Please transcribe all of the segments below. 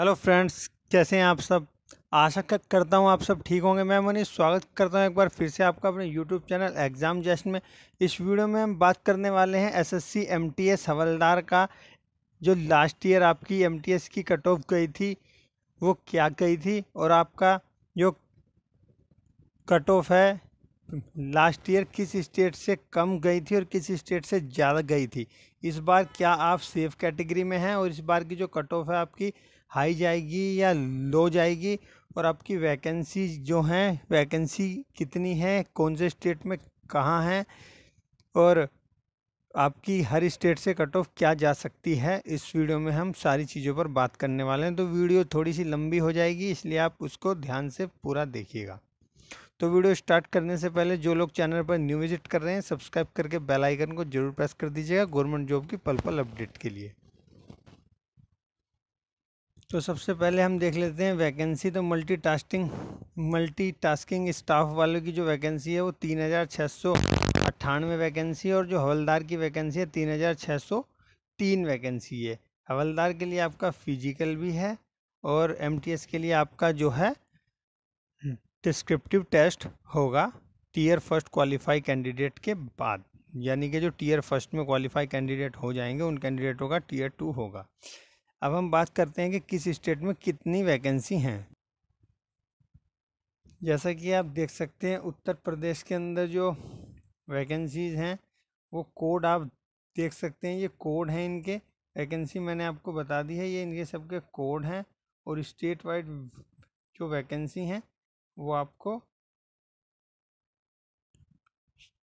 hello friends कैसे हैं आप सब आशा करता हूं आप सब ठीक होंगे मैं मनी स्वागत करता हूं एक बार फिर से आपका अपने यूट्यूब चैनल एग्ज़ाम जश्न में इस वीडियो में हम बात करने वाले हैं एसएससी एमटीएस हवलदार का जो लास्ट ईयर आपकी एमटीएस की कट ऑफ गई थी वो क्या गई थी और आपका जो कट ऑफ है लास्ट ईयर किस स्टेट से कम गई थी और किस स्टेट से ज़्यादा गई थी इस बार क्या आप सेफ कैटेगरी में हैं और इस बार की जो कट ऑफ है आपकी हाई जाएगी या लो जाएगी और आपकी वैकेंसी जो हैं वैकेंसी कितनी है कौन से स्टेट में कहाँ हैं और आपकी हर स्टेट से कट ऑफ क्या जा सकती है इस वीडियो में हम सारी चीज़ों पर बात करने वाले हैं तो वीडियो थोड़ी सी लंबी हो जाएगी इसलिए आप उसको ध्यान से पूरा देखिएगा तो वीडियो स्टार्ट करने से पहले जो लोग चैनल पर न्यू विजिट कर रहे हैं सब्सक्राइब करके बेल आइकन को जरूर प्रेस कर दीजिएगा गवर्नमेंट जॉब की पल पल अपडेट के लिए तो सबसे पहले हम देख लेते हैं वैकेंसी तो multi tasking multi tasking staff वालों की जो वैकेंसी है वो तीन हज़ार छः सौ अट्ठानवे वैकेंसी और जो हवलदार की वैकेंसी है तीन हज़ार छः सौ तीन वैकेंसी है हवलदार के लिए आपका फिजिकल भी है और एम के लिए आपका जो है डिस्क्रिप्टिव टेस्ट होगा टीयर फर्स्ट क्वालिफाई कैंडिडेट के बाद यानी कि जो टीयर फर्स्ट में क्वालिफाई कैंडिडेट हो जाएंगे उन कैंडिडेटों का टीयर टू होगा अब हम बात करते हैं कि किस स्टेट में कितनी वैकेंसी हैं जैसा कि आप देख सकते हैं उत्तर प्रदेश के अंदर जो वैकेंसीज़ हैं वो कोड आप देख सकते हैं ये कोड हैं इनके वैकेंसी मैंने आपको बता दी है ये इनके सबके कोड हैं और स्टेट वाइड जो वैकेंसी हैं वो आपको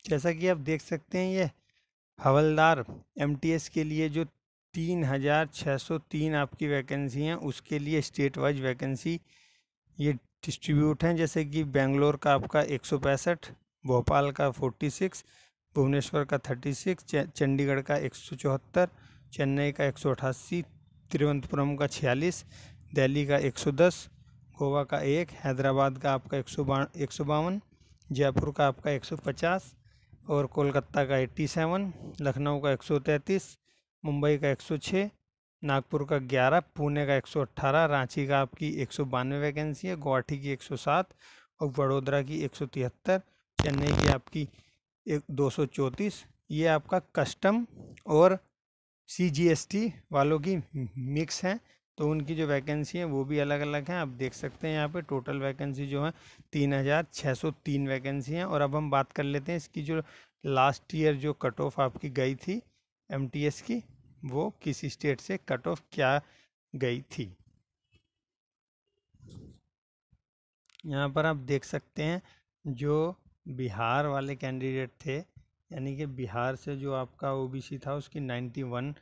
जैसा कि आप देख सकते हैं ये हवलदार एमटीएस के लिए जो तीन हज़ार छः सौ तीन आपकी वैकेंसी हैं उसके लिए स्टेट वाइज वैकेंसी ये डिस्ट्रीब्यूट हैं जैसे कि बेंगलोर का आपका एक सौ पैंसठ भोपाल का फोर्टी सिक्स भुवनेश्वर का थर्टी सिक्स चंडीगढ़ का एक सौ चौहत्तर चेन्नई का एक सौ अठासी तिरुवनंतपुरम का छियालीस दिल्ली का एक सौ दस गोवा का एक हैदराबाद का आपका एक सौ बा एक सौ बावन जयपुर का आपका एक सौ पचास और कोलकाता का एट्टी सेवन लखनऊ का एक सौ तैंतीस मुंबई का 106 नागपुर का 11 पुणे का 118 रांची का आपकी एक सौ बानवे वैकेंसी है गुवाहाटी की 107 और वडोदरा की एक सौ तिहत्तर चेन्नई की आपकी एक दो सौ चौंतीस ये आपका कस्टम और सी वालों की मिक्स हैं तो उनकी जो वैकेंसी हैं वो भी अलग अलग हैं आप देख सकते हैं यहाँ पे टोटल वैकेंसी जो है तीन हज़ार छः सौ तीन वैकेंसी हैं और अब हम बात कर लेते हैं इसकी जो लास्ट ईयर जो कट ऑफ आपकी गई थी एम की वो किस स्टेट से कट ऑफ क्या गई थी यहाँ पर आप देख सकते हैं जो बिहार वाले कैंडिडेट थे यानी कि बिहार से जो आपका ओबीसी था उसकी नाइन्टी वन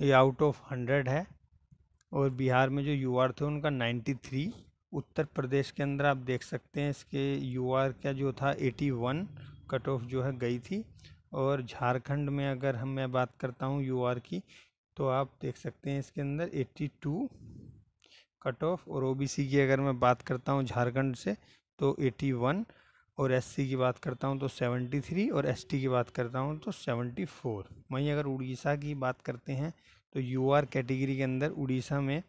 ये आउट ऑफ हंड्रेड है और बिहार में जो यूआर थे उनका नाइन्टी थ्री उत्तर प्रदेश के अंदर आप देख सकते हैं इसके यूआर का जो था एटी वन कट ऑफ जो है गई थी और झारखंड में अगर हम मैं बात करता हूँ यू आर की तो आप देख सकते हैं इसके अंदर एट्टी टू कट ऑफ और ओबीसी की अगर मैं बात करता हूँ झारखंड से तो एटी वन और एससी की बात करता हूँ तो सेवेंटी थ्री और एसटी की बात करता हूँ तो सेवेंटी फोर वहीं अगर उड़ीसा की बात करते हैं तो यू आर कैटेगरी के अंदर उड़ीसा में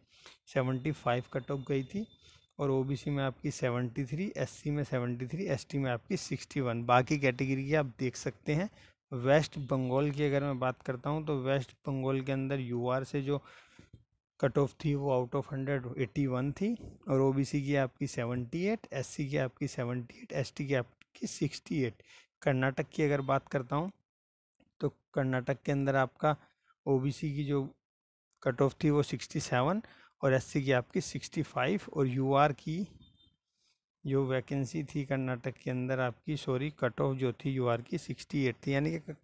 सेवेंटी फाइव कट ऑफ गई थी और ओबीसी में आपकी सेवेंटी थ्री एससी में सेवेंटी थ्री एसटी में आपकी सिक्सटी वन बाकी कैटेगरी की आप देख सकते हैं वेस्ट बंगाल की अगर मैं बात करता हूँ तो वेस्ट बंगाल के अंदर यू से जो कट ऑफ थी वो out of hundred eighty one थी और ओबीसी की आपकी सेवेंटी एट एस की आपकी सेवेंटी एट एस की आपकी सिक्सटी एट कर्नाटक की अगर बात करता हूँ तो कर्नाटक के अंदर आपका ओबीसी की जो कट ऑफ थी वो सिक्सटी सेवन और एस की आपकी सिक्सटी फाइव और यूआर की जो वैकेंसी थी कर्नाटक के अंदर आपकी सॉरी कट ऑफ जो थी यू आर की सिक्सटी एट थी यानी कि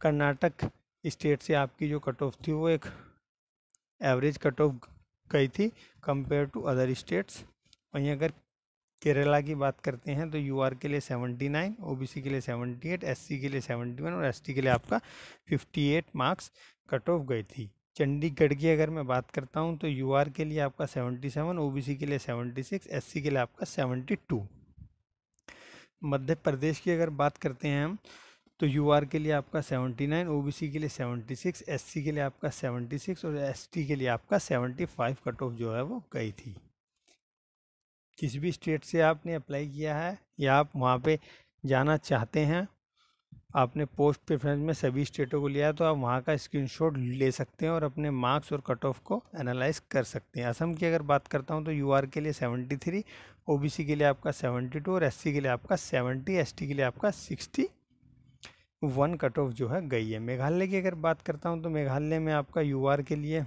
कर्नाटक स्टेट से आपकी जो कट ऑफ थी वो एक एवरेज कट ऑफ गई थी कंपेयर टू अदर स्टेट्स वहीं अगर केरला की बात करते हैं तो यू के लिए सेवेंटी नाइन ओ के लिए सेवेंटी एट एस के लिए सेवेंटी वन और एस के लिए आपका fifty eight marks cut off गई थी चंडीगढ़ की अगर मैं बात करता हूँ तो यू के लिए आपका सेवेंटी सेवन ओ के लिए सेवेंटी सिक्स एस के लिए आपका सेवेंटी टू मध्य प्रदेश की अगर बात करते हैं हम तो यू के लिए आपका सेवेंटी नाइन ओ के लिए सेवेंटी सिक्स एस के लिए आपका सेवेंटी सिक्स और एस के लिए आपका सेवेंटी फाइव कट ऑफ जो है वो गई थी किस भी स्टेट से आपने अप्लाई किया है या आप वहाँ पे जाना चाहते हैं आपने पोस्ट प्रेफरेंस में सभी स्टेटों को लिया है तो आप वहाँ का स्क्रीनशॉट ले सकते हैं और अपने मार्क्स और कट ऑफ को एनालाइज कर सकते हैं असम की अगर बात करता हूँ तो यू के लिए 73, ओबीसी के लिए आपका 72 और एस के लिए आपका 70, एसटी के लिए आपका सिक्सटी वन कट ऑफ जो है गई है मेघालय की अगर बात करता हूँ तो मेघालय में आपका यू के लिए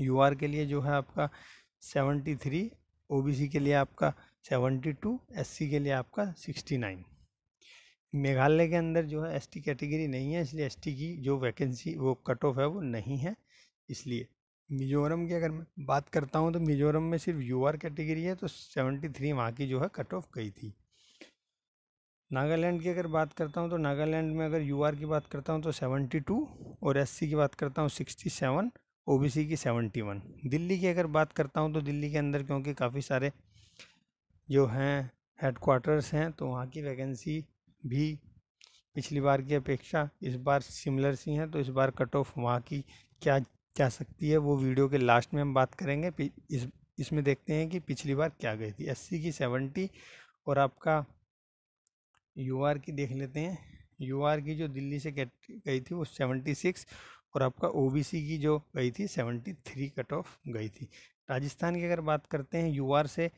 यू के लिए जो है आपका सेवेंटी थ्री ओबीसी के लिए आपका सेवेंटी टू एससी के लिए आपका सिक्सटी नाइन मेघालय के अंदर जो है एसटी कैटेगरी नहीं है इसलिए एसटी की जो वैकेंसी वो कट ऑफ है वो नहीं है इसलिए मिजोरम की अगर मैं बात करता हूँ तो मिजोरम में सिर्फ यू कैटेगरी है तो सेवेंटी थ्री वहाँ की जो है कट ऑफ गई थी नागालैंड की अगर बात करता हूँ तो नागालैंड में अगर यू की बात करता हूँ तो सेवेंटी टू और एस की बात करता हूँ सिक्सटी सेवन ओबीसी की सेवेंटी वन दिल्ली की अगर बात करता हूँ तो दिल्ली के अंदर क्योंकि काफ़ी सारे जो हैं हेडकोार्टर्स हैं तो वहाँ की वैकेंसी भी पिछली बार की अपेक्षा इस बार सिमिलर सी हैं तो इस बार कट ऑफ वहाँ की क्या जा सकती है वो वीडियो के लास्ट में हम बात करेंगे इस इसमें देखते हैं कि पिछली बार क्या गई थी अस्सी की सेवेंटी और आपका यू आर की देख लेते हैं यू आर की जो दिल्ली से गई थी वो सेवेंटी सिक्स और आपका ओ बी सी की जो गई थी सेवेंटी थ्री कट ऑफ गई थी राजस्थान की अगर बात करते हैं यू आर से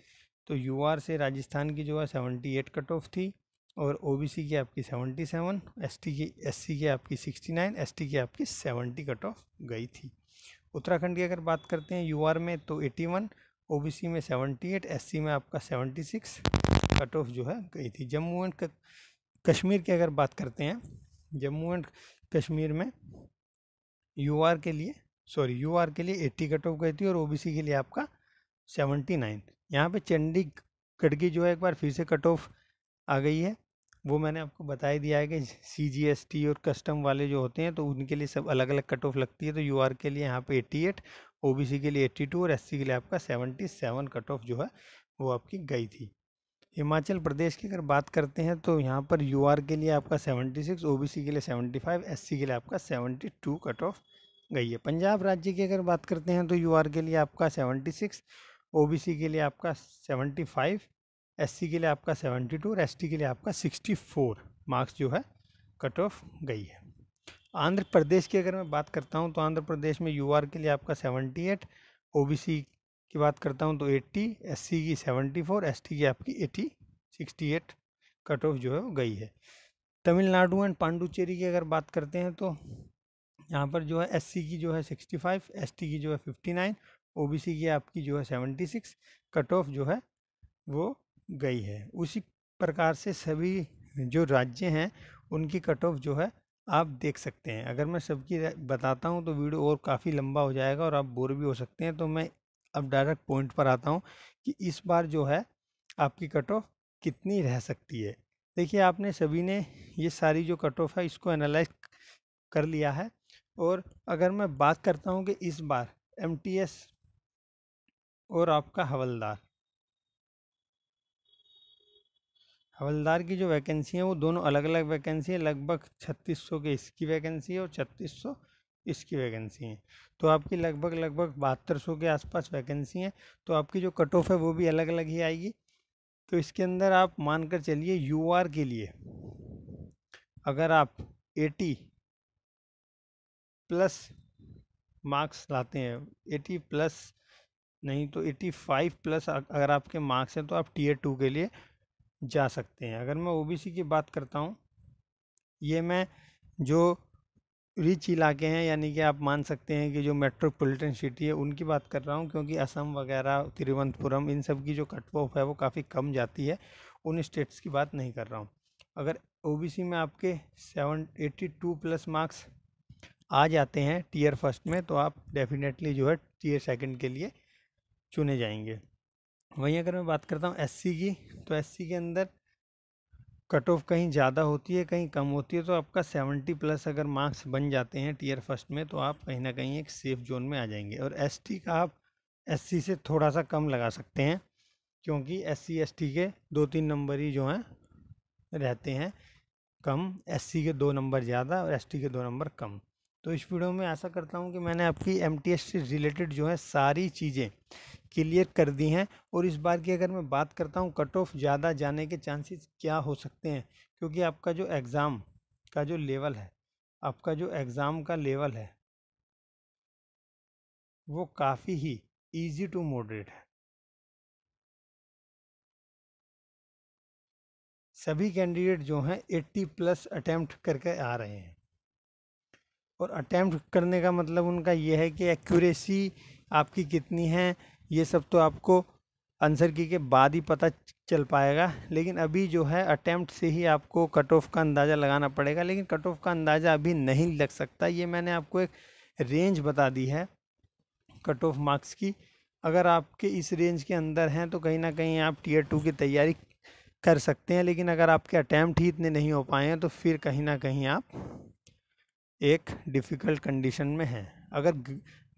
तो यू आर से राजस्थान की जो है सेवेंटी एट कट ऑफ थी और ओबीसी की आपकी सेवेंटी सेवन एस की एस की आपकी सिक्सटी नाइन एस की आपकी सेवेंटी कट ऑफ गई थी उत्तराखंड की अगर बात करते हैं यूआर में तो एटी वन सी में सेवेंटी एट एस में आपका सेवेंटी सिक्स कट ऑफ जो है गई थी जम्मू एंड कश्मीर की अगर बात करते हैं जम्मू एंड कश्मीर में आर के लिए सॉरी आर के लिए एट्टी कट ऑफ गई थी और सी के लिए आपका सेवेंटी नाइन यहाँ पर चंडीगढ़ की जो है एक बार फिर से कट ऑफ आ गई है वो मैंने आपको बता ही दिया है कि सी जी एस टी और कस्टम वाले जो होते हैं तो उनके लिए सब अलग अलग कट ऑफ लगती है तो यू आर के लिए यहाँ पे eighty eight O B C के लिए एट्टी टू और एस सी के लिए आपका सेवेंटी सेवन कट ऑफ जो है वो आपकी गई थी हिमाचल प्रदेश की अगर बात करते हैं तो यहाँ पर यू आर के लिए आपका seventy six O B C के लिए सेवेंटी फाइव एस सी के लिए आपका सेवेंटी टू कट ऑफ गई है पंजाब राज्य की अगर बात करते हैं तो यू आर के लिए आपका seventy six O B C के लिए आपका सेवेंटी फाइव एससी के लिए आपका सेवेंटी टू और एस के लिए आपका सिक्सटी फोर मार्क्स जो है कट ऑफ गई है आंध्र प्रदेश की अगर मैं बात करता हूँ तो आंध्र प्रदेश में यूआर के लिए आपका 78 एट ओबीसी की बात करता हूँ तो एट्टी एससी की 74 फोर एस की आपकी 80 सिक्सटी एट कट ऑफ जो है वो गई है तमिलनाडु एंड पांडुचेरी की अगर बात करते हैं तो यहाँ पर जो है एससी की जो है सिक्सटी फाइव की जो है फिफ्टी नाइन ओबीसी की आपकी जो है 76, सिक्स कट ऑफ जो है वो गई है उसी प्रकार से सभी जो राज्य हैं उनकी कट ऑफ जो है आप देख सकते हैं अगर मैं सबकी बताता हूँ तो वीडियो और काफ़ी लंबा हो जाएगा और आप बोर भी हो सकते हैं तो मैं अब डायरेक्ट पॉइंट पर आता हूँ कि इस बार जो है आपकी कट ऑफ कितनी रह सकती है देखिए आपने सभी ने ये सारी जो कट ऑफ है इसको एनालाइज कर लिया है और अगर मैं बात करता हूँ कि इस बार एम और आपका हवलदार हवलदार की जो वैकेंसी है वो दोनों अलग अलग वैकेंसी है लगभग छत्तीस सौ के इसकी वैकेंसी है और छत्तीस सौ इसकी वैकेंसी है तो आपकी लगभग लगभग बहत्तर सौ के आसपास वैकेंसी हैं तो आपकी जो कट ऑफ है वो भी अलग अलग ही आएगी तो इसके अंदर आप मानकर चलिए यू आर के लिए अगर आप एटी प्लस मार्क्स लाते हैं एटी प्लस नहीं तो एटी फाइव प्लस अगर आपके मार्क्स हैं तो आप टीयर टू के लिए जा सकते हैं अगर मैं ओबीसी की बात करता हूँ ये मैं जो रिच इलाके हैं यानी कि आप मान सकते हैं कि जो मेट्रोपॉलिटन सिटी है उनकी बात कर रहा हूँ क्योंकि असम वगैरह तिरुवनंतपुरम इन सब की जो कट ऑफ है वो काफ़ी कम जाती है उन स्टेट्स की बात नहीं कर रहा हूँ अगर ओ में आपके seven eighty two plus marks आ जाते हैं टीयर फर्स्ट में तो आप डेफिनेटली जो है टीयर सेकंड के लिए चुने जाएंगे वहीं अगर मैं बात करता हूँ एस की तो एस के अंदर कट ऑफ कहीं ज़्यादा होती है कहीं कम होती है तो आपका सेवेंटी प्लस अगर मार्क्स बन जाते हैं टीयर फर्स्ट में तो आप कहीं ना कहीं एक सेफ जोन में आ जाएंगे और एस का आप एस से थोड़ा सा कम लगा सकते हैं क्योंकि एस सी के दो तीन नंबर ही जो हैं रहते हैं कम एस के दो नंबर ज़्यादा और एस के दो नंबर कम तो इस वीडियो में ऐसा करता हूँ कि मैंने आपकी एम से रिलेटेड जो है सारी चीज़ें क्लियर कर दी हैं और इस बार की अगर मैं बात करता हूँ कट ऑफ ज़्यादा जाने के चांसेस क्या हो सकते हैं क्योंकि आपका जो एग्ज़ाम का जो लेवल है आपका जो एग्ज़ाम का लेवल है वो काफ़ी ही ईजी टू मॉडरेट है सभी कैंडिडेट जो हैं 80 प्लस अटैम्प्ट करके आ रहे हैं और अटैम्प्ट करने का मतलब उनका यह है कि एक्यूरेसी आपकी कितनी है ये सब तो आपको आंसर की के बाद ही पता चल पाएगा लेकिन अभी जो है अटैम्प्ट से ही आपको कट ऑफ का अंदाज़ा लगाना पड़ेगा लेकिन कट ऑफ का अंदाज़ा अभी नहीं लग सकता ये मैंने आपको एक रेंज बता दी है कट ऑफ मार्क्स की अगर आपके इस रेंज के अंदर हैं तो कहीं ना कहीं आप टीयर टू की तैयारी कर सकते हैं लेकिन अगर आपके अटैम्प्ट ही इतने नहीं हो पाए हैं तो फिर कहीं ना कहीं आप एक डिफ़िकल्ट कंडीशन में हैं अगर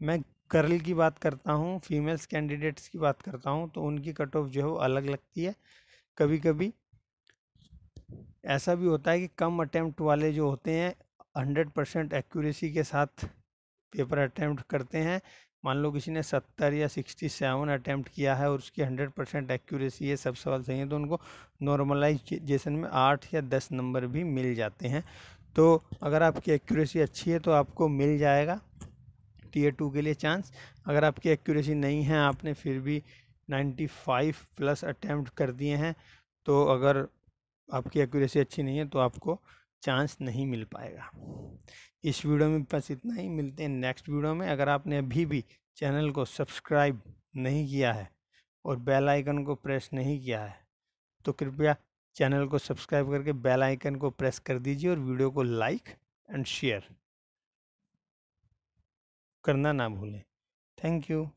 मैं कर्ल की बात करता हूँ फीमेल्स कैंडिडेट्स की बात करता हूँ तो उनकी कट ऑफ जो है वो अलग लगती है कभी कभी ऐसा भी होता है कि कम अटैम्प्ट वाले जो होते हैं हंड्रेड परसेंट एक्यूरेसी के साथ पेपर अटैम्प्ट करते हैं मान लो किसी ने सत्तर या सिक्सटी सेवन अटैम्प्ट किया है और उसकी हंड्रेड परसेंट एक्यूरेसी है सब सवाल सही है तो उनको नॉर्मलाइजेशन में आठ या दस नंबर भी मिल जाते हैं तो अगर आपकी एक्यूरेसी अच्छी है तो आपको मिल जाएगा टीयर टू के लिए चांस अगर आपकी एक्यूरेसी नहीं है आपने फिर भी 95 प्लस अटैम्प्ट कर दिए हैं तो अगर आपकी एक्यूरेसी अच्छी नहीं है तो आपको चांस नहीं मिल पाएगा इस वीडियो में बस इतना ही मिलते हैं नेक्स्ट वीडियो में अगर आपने अभी भी चैनल को सब्सक्राइब नहीं किया है और बेल आइकन को प्रेस नहीं किया है तो कृपया चैनल को सब्सक्राइब करके बेल आइकन को प्रेस कर दीजिए और वीडियो को लाइक एंड शेयर करना ना भूलें थैंक यू